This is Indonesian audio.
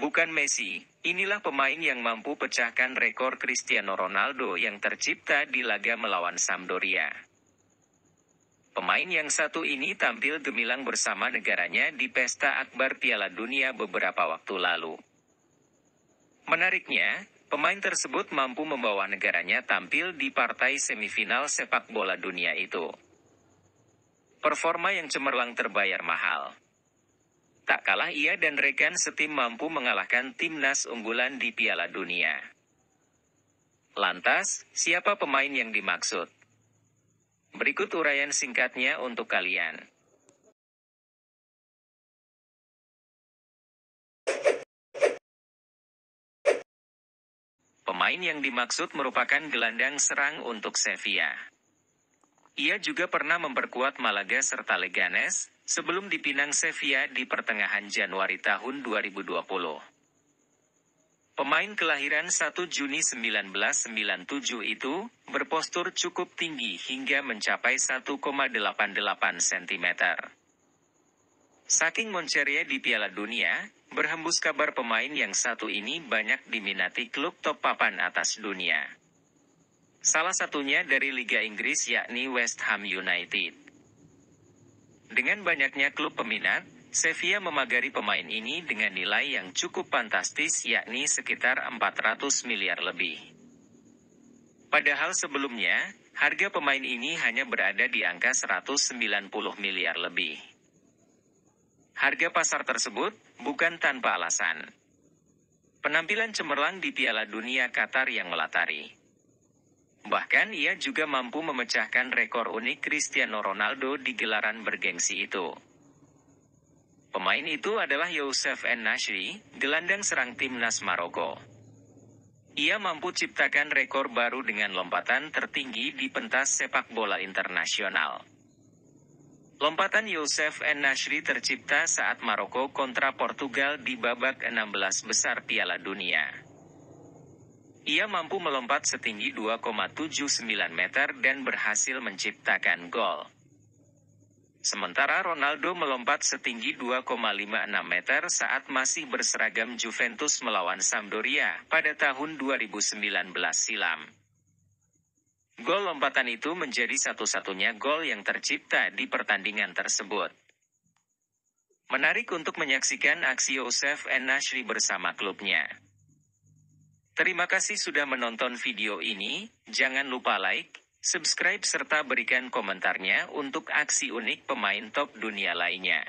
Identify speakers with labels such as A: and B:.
A: Bukan Messi, inilah pemain yang mampu pecahkan rekor Cristiano Ronaldo yang tercipta di laga melawan Sampdoria. Pemain yang satu ini tampil gemilang bersama negaranya di pesta akbar Piala Dunia beberapa waktu lalu. Menariknya, pemain tersebut mampu membawa negaranya tampil di partai semifinal sepak bola dunia itu. Performa yang cemerlang terbayar mahal. Tak kalah ia dan rekan setim mampu mengalahkan timnas unggulan di Piala Dunia. Lantas, siapa pemain yang dimaksud? Berikut uraian singkatnya untuk kalian. Pemain yang dimaksud merupakan gelandang serang untuk Sevilla. Ia juga pernah memperkuat Malaga serta Leganes, sebelum dipinang Sevilla di pertengahan Januari tahun 2020. Pemain kelahiran 1 Juni 1997 itu berpostur cukup tinggi hingga mencapai 1,88 cm. Saking Monceria di Piala Dunia, berhembus kabar pemain yang satu ini banyak diminati klub top papan atas dunia. Salah satunya dari Liga Inggris yakni West Ham United. Dengan banyaknya klub peminat, Sevilla memagari pemain ini dengan nilai yang cukup fantastis yakni sekitar 400 miliar lebih. Padahal sebelumnya, harga pemain ini hanya berada di angka 190 miliar lebih. Harga pasar tersebut bukan tanpa alasan. Penampilan cemerlang di Piala Dunia Qatar yang melatari. Bahkan ia juga mampu memecahkan rekor unik Cristiano Ronaldo di gelaran bergengsi itu. Pemain itu adalah Youssef N. Nashri, gelandang serang timnas Maroko. Ia mampu ciptakan rekor baru dengan lompatan tertinggi di pentas sepak bola internasional. Lompatan Youssef N. Nashri tercipta saat Maroko kontra Portugal di babak 16 besar Piala Dunia. Ia mampu melompat setinggi 2,79 meter dan berhasil menciptakan gol. Sementara Ronaldo melompat setinggi 2,56 meter saat masih berseragam Juventus melawan Sampdoria pada tahun 2019 silam. Gol lompatan itu menjadi satu-satunya gol yang tercipta di pertandingan tersebut. Menarik untuk menyaksikan aksi Yosef N. Nashri bersama klubnya. Terima kasih sudah menonton video ini, jangan lupa like, subscribe serta berikan komentarnya untuk aksi unik pemain top dunia lainnya.